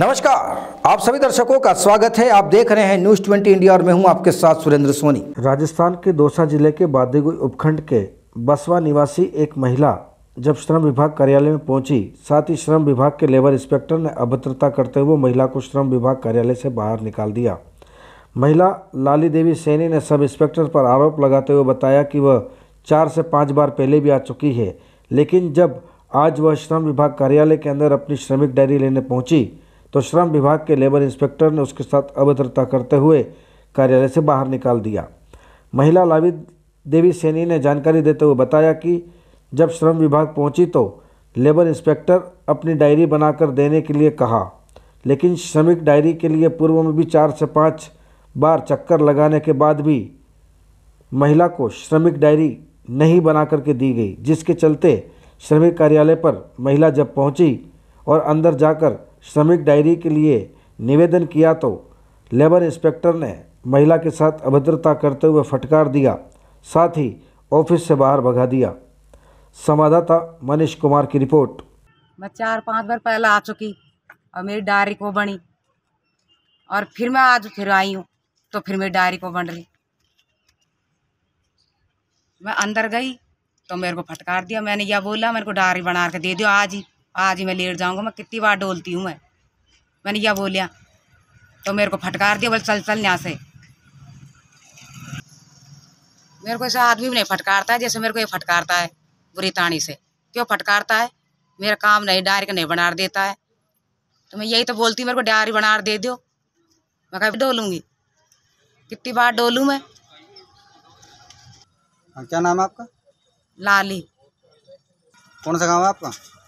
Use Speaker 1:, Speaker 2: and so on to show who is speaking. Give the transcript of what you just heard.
Speaker 1: नमस्कार आप सभी दर्शकों का स्वागत है आप देख रहे हैं न्यूज ट्वेंटी इंडिया और मैं हूं आपके साथ सुरेंद्र सोनी राजस्थान के दौसा जिले के बादेगुई उपखंड के बसवा निवासी एक महिला जब श्रम विभाग कार्यालय में पहुंची साथ ही श्रम विभाग के लेबर इंस्पेक्टर ने अभद्रता करते हुए महिला को श्रम विभाग कार्यालय से बाहर निकाल दिया महिला लाली देवी सैनी ने सब इंस्पेक्टर पर आरोप लगाते हुए बताया कि वह चार से पाँच बार पहले भी आ चुकी है लेकिन जब आज वह श्रम विभाग कार्यालय के अंदर अपनी श्रमिक डायरी लेने पहुंची तो श्रम विभाग के लेबर इंस्पेक्टर ने उसके साथ अभद्रता करते हुए कार्यालय से बाहर निकाल दिया महिला लावित देवी सैनी ने जानकारी देते हुए बताया कि जब श्रम विभाग पहुंची तो लेबर इंस्पेक्टर अपनी डायरी बनाकर देने के लिए कहा लेकिन श्रमिक डायरी के लिए पूर्व में भी चार से पाँच बार चक्कर लगाने के बाद भी महिला को श्रमिक डायरी नहीं बना करके दी गई जिसके चलते श्रमिक कार्यालय पर महिला जब पहुंची और अंदर जाकर श्रमिक डायरी के लिए निवेदन किया तो लेबर इंस्पेक्टर ने महिला के साथ अभद्रता करते हुए फटकार दिया साथ ही ऑफिस से बाहर भगा दिया संवाददाता मनीष कुमार की रिपोर्ट
Speaker 2: मैं चार पांच बार पहले आ चुकी और मेरी डायरी को बनी और फिर मैं आज फिर आई हूँ तो फिर मेरी डायरी को बन रही मैं अंदर गई तो मेरे को फटकार दिया मैंने यह बोला मेरे को डायरी बना के दे दो आज ही आज ही मैं लेट जाऊंगा मैं कितनी बार डोलती हूँ मैं मैंने यह बोलिया तो मेरे को फटकार दिया बोले चल चल यहाँ से मेरे को ऐसा आदमी भी नहीं फटकारता है जैसे मेरे को ये फटकारता है बुरी तानी से क्यों फटकारता है मेरा काम नहीं डायरी नहीं बना देता है तो मैं यही तो बोलती मेरे को डायरी बना दे दो मैं कभी डोलूंगी कितनी बार डोलूँ मैं हाँ, क्या नाम है आपका लाली कौन सा गाँव है आपका